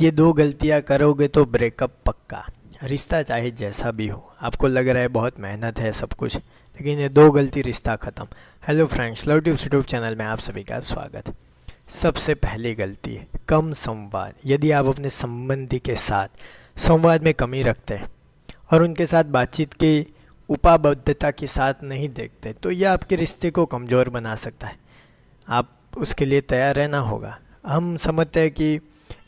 ये दो गलतियाँ करोगे तो ब्रेकअप पक्का रिश्ता चाहे जैसा भी हो आपको लग रहा है बहुत मेहनत है सब कुछ लेकिन ये दो गलती रिश्ता ख़त्म hello friends love tube YouTube channel में आप सभी का स्वागत सबसे पहली गलती है कम संवाद यदि आप अपने संबंधी के साथ संवाद में कमी रखते हैं और उनके साथ बातचीत की उपाबद्धता के साथ नहीं देखते तो यह आपके रिश्ते को कमज़ोर बना सकता है आप उसके लिए तैयार रहना होगा हम समझते हैं कि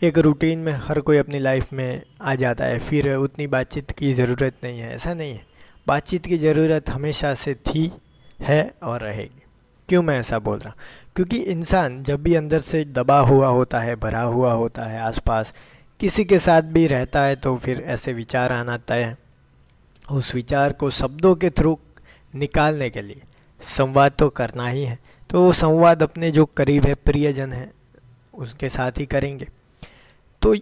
एक रूटीन में हर कोई अपनी लाइफ में आ जाता है फिर उतनी बातचीत की ज़रूरत नहीं है ऐसा नहीं है बातचीत की ज़रूरत हमेशा से थी है और रहेगी क्यों मैं ऐसा बोल रहा हूँ क्योंकि इंसान जब भी अंदर से दबा हुआ होता है भरा हुआ होता है आसपास किसी के साथ भी रहता है तो फिर ऐसे विचार आना तय है उस विचार को शब्दों के थ्रू निकालने के लिए संवाद तो करना ही है तो वो संवाद अपने जो करीब है प्रियजन है उसके साथ ही करेंगे तो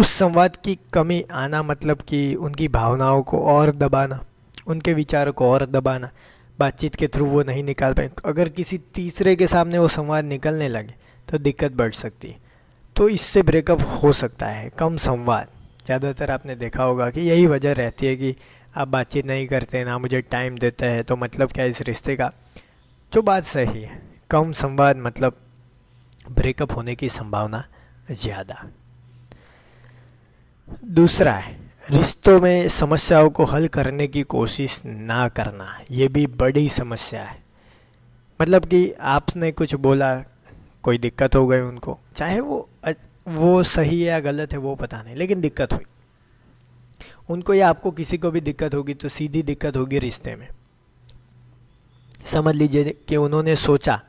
उस संवाद की कमी आना मतलब कि उनकी भावनाओं को और दबाना उनके विचारों को और दबाना बातचीत के थ्रू वो नहीं निकाल पाए अगर किसी तीसरे के सामने वो संवाद निकलने लगे तो दिक्कत बढ़ सकती है तो इससे ब्रेकअप हो सकता है कम संवाद ज़्यादातर आपने देखा होगा कि यही वजह रहती है कि आप बातचीत नहीं करते ना मुझे टाइम देते हैं तो मतलब क्या इस रिश्ते का जो बात सही है कम संवाद मतलब ब्रेकअप होने की संभावना ज़्यादा दूसरा है रिश्तों में समस्याओं को हल करने की कोशिश ना करना ये भी बड़ी समस्या है मतलब कि आपने कुछ बोला कोई दिक्कत हो गई उनको चाहे वो वो सही है या गलत है वो पता नहीं लेकिन दिक्कत हुई उनको या आपको किसी को भी दिक्कत होगी तो सीधी दिक्कत होगी रिश्ते में समझ लीजिए कि उन्होंने सोचा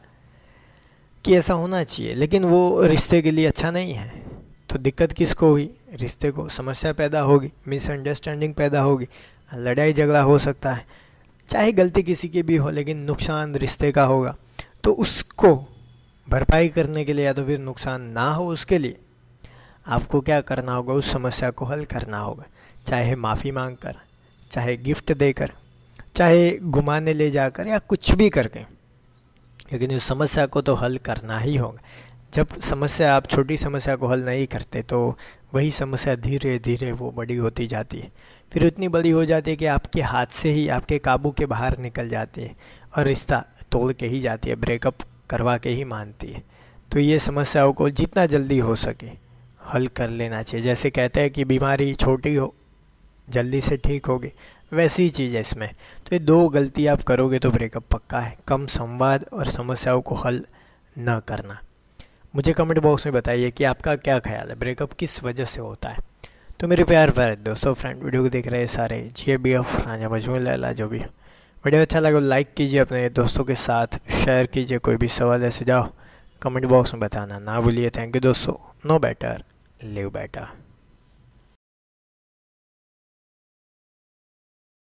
कि ऐसा होना चाहिए लेकिन वो रिश्ते के लिए अच्छा नहीं है तो दिक्कत किसको हुई रिश्ते को समस्या पैदा होगी मिसअंडरस्टैंडिंग पैदा होगी लड़ाई झगड़ा हो सकता है चाहे गलती किसी की भी हो लेकिन नुकसान रिश्ते का होगा तो उसको भरपाई करने के लिए या तो फिर नुकसान ना हो उसके लिए आपको क्या करना होगा उस समस्या को हल करना होगा चाहे माफ़ी मांग कर चाहे गिफ्ट देकर चाहे घुमाने ले जाकर या कुछ भी करके लेकिन उस समस्या को तो हल करना ही होगा जब समस्या आप छोटी समस्या को हल नहीं करते तो वही समस्या धीरे धीरे वो बड़ी होती जाती है फिर उतनी बड़ी हो जाती है कि आपके हाथ से ही आपके काबू के बाहर निकल जाती है और रिश्ता तोड़ के ही जाती है ब्रेकअप करवा के ही मानती है तो ये समस्याओं को जितना जल्दी हो सके हल कर लेना चाहिए जैसे कहते हैं कि बीमारी छोटी हो जल्दी से ठीक होगी वैसी ही चीज़ है इसमें तो ये दो गलती आप करोगे तो ब्रेकअप पक्का है कम संवाद और समस्याओं को हल न करना मुझे कमेंट बॉक्स में बताइए कि आपका क्या ख्याल है ब्रेकअप किस वजह से होता है तो मेरे प्यार प्यार दोस्तों फ्रेंड वीडियो को देख रहे हैं सारे जी बी एफ राजा मजमू लैला जो भी वीडियो अच्छा लगे लाइक तो कीजिए अपने दोस्तों के साथ शेयर कीजिए कोई भी सवाल है सुझाव कमेंट बॉक्स में बताना ना भूलिए थैंक यू दोस्तों नो बेटर लिव बेटर